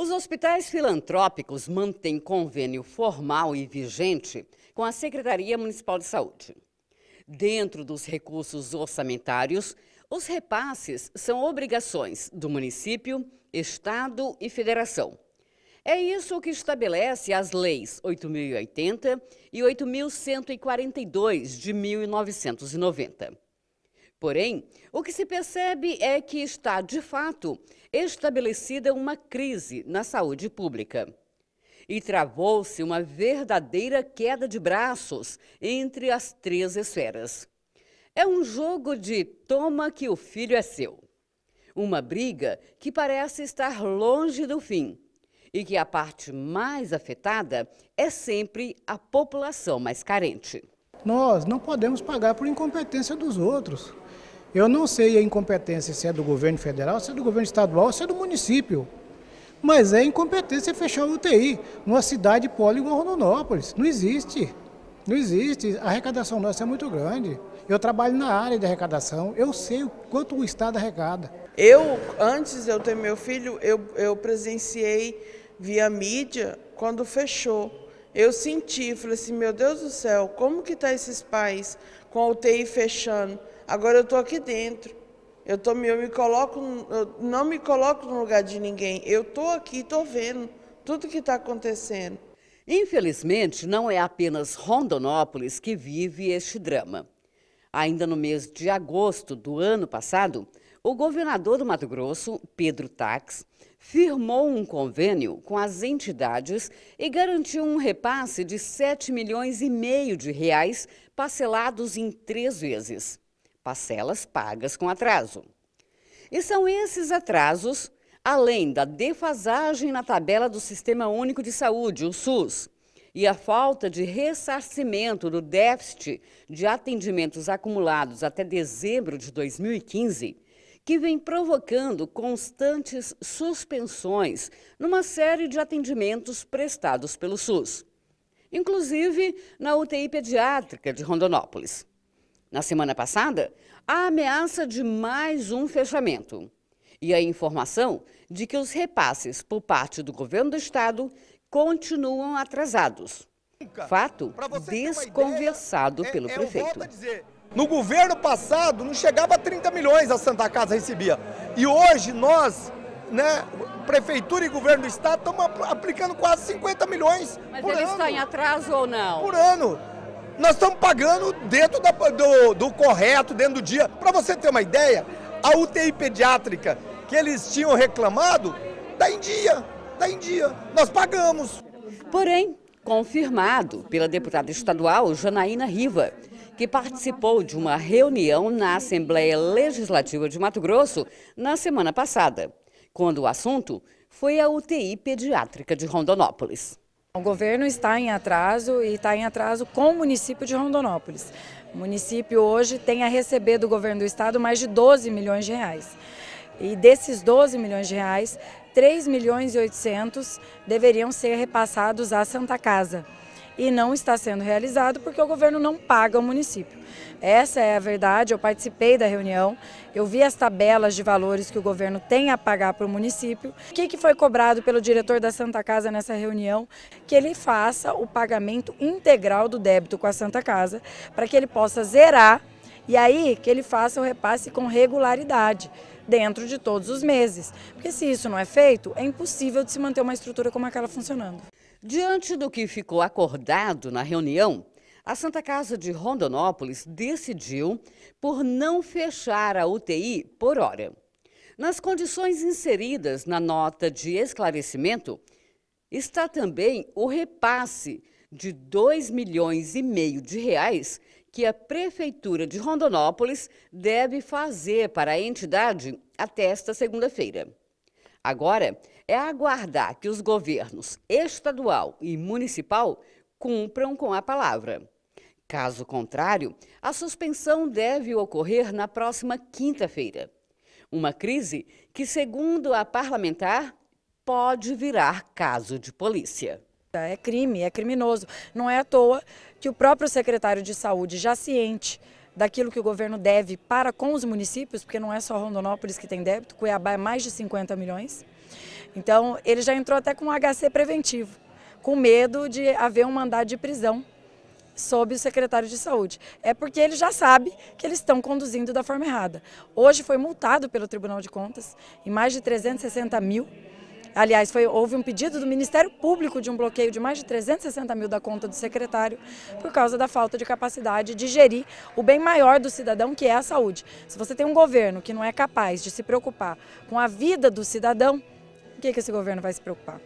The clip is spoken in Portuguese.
Os hospitais filantrópicos mantêm convênio formal e vigente com a Secretaria Municipal de Saúde. Dentro dos recursos orçamentários, os repasses são obrigações do município, Estado e Federação. É isso que estabelece as leis 8080 e 8142 de 1990. Porém, o que se percebe é que está, de fato, estabelecida uma crise na saúde pública. E travou-se uma verdadeira queda de braços entre as três esferas. É um jogo de toma que o filho é seu. Uma briga que parece estar longe do fim e que a parte mais afetada é sempre a população mais carente. Nós não podemos pagar por incompetência dos outros. Eu não sei a incompetência se é do governo federal, se é do governo estadual, se é do município. Mas é incompetência fechar o UTI numa cidade poli igual Rondonópolis. Não existe. Não existe. A arrecadação nossa é muito grande. Eu trabalho na área de arrecadação, eu sei o quanto o Estado arrecada. Eu, antes de eu ter meu filho, eu, eu presenciei via mídia quando fechou eu senti, falei assim, meu Deus do céu, como que tá esses pais com a UTI fechando? Agora eu estou aqui dentro. Eu, tô, eu me coloco, eu não me coloco no lugar de ninguém. Eu estou aqui, estou vendo tudo que está acontecendo. Infelizmente, não é apenas Rondonópolis que vive este drama. Ainda no mês de agosto do ano passado, o governador do Mato Grosso, Pedro Tax, firmou um convênio com as entidades e garantiu um repasse de 7 milhões e meio de reais parcelados em três vezes. Parcelas pagas com atraso. E são esses atrasos, além da defasagem na tabela do Sistema Único de Saúde, o SUS, e a falta de ressarcimento do déficit de atendimentos acumulados até dezembro de 2015 que vem provocando constantes suspensões numa série de atendimentos prestados pelo SUS, inclusive na UTI pediátrica de Rondonópolis. Na semana passada, a ameaça de mais um fechamento e a informação de que os repasses por parte do governo do estado continuam atrasados. Fato desconversado ideia, é, pelo é, prefeito. No governo passado não chegava a 30 milhões a Santa Casa recebia. E hoje nós, né, prefeitura e governo do estado, estamos aplicando quase 50 milhões Mas por ano. Mas eles estão em atraso ou não? Por ano. Nós estamos pagando dentro da, do, do correto, dentro do dia. Para você ter uma ideia, a UTI pediátrica que eles tinham reclamado, está em dia, está em dia. Nós pagamos. Porém, confirmado pela deputada estadual Janaína Riva, que participou de uma reunião na Assembleia Legislativa de Mato Grosso na semana passada, quando o assunto foi a UTI pediátrica de Rondonópolis. O governo está em atraso e está em atraso com o município de Rondonópolis. O município hoje tem a receber do governo do estado mais de 12 milhões de reais. E desses 12 milhões de reais, 3 milhões e 800 deveriam ser repassados à Santa Casa e não está sendo realizado porque o governo não paga o município. Essa é a verdade, eu participei da reunião, eu vi as tabelas de valores que o governo tem a pagar para o município. O que, que foi cobrado pelo diretor da Santa Casa nessa reunião? Que ele faça o pagamento integral do débito com a Santa Casa para que ele possa zerar e aí que ele faça o repasse com regularidade dentro de todos os meses. Porque se isso não é feito, é impossível de se manter uma estrutura como aquela funcionando. Diante do que ficou acordado na reunião, a Santa Casa de Rondonópolis decidiu por não fechar a UTI por hora. Nas condições inseridas na nota de esclarecimento, está também o repasse de 2 milhões e meio de reais que a Prefeitura de Rondonópolis deve fazer para a entidade até esta segunda-feira. Agora, é aguardar que os governos estadual e municipal cumpram com a palavra. Caso contrário, a suspensão deve ocorrer na próxima quinta-feira. Uma crise que, segundo a parlamentar, pode virar caso de polícia. É crime, é criminoso. Não é à toa que o próprio secretário de Saúde, já ciente daquilo que o governo deve para com os municípios, porque não é só Rondonópolis que tem débito, Cuiabá é mais de 50 milhões. Então, ele já entrou até com um HC preventivo, com medo de haver um mandado de prisão sob o secretário de saúde. É porque ele já sabe que eles estão conduzindo da forma errada. Hoje foi multado pelo Tribunal de Contas em mais de 360 mil. Aliás, foi, houve um pedido do Ministério Público de um bloqueio de mais de 360 mil da conta do secretário por causa da falta de capacidade de gerir o bem maior do cidadão, que é a saúde. Se você tem um governo que não é capaz de se preocupar com a vida do cidadão, que, que esse governo vai se preocupar?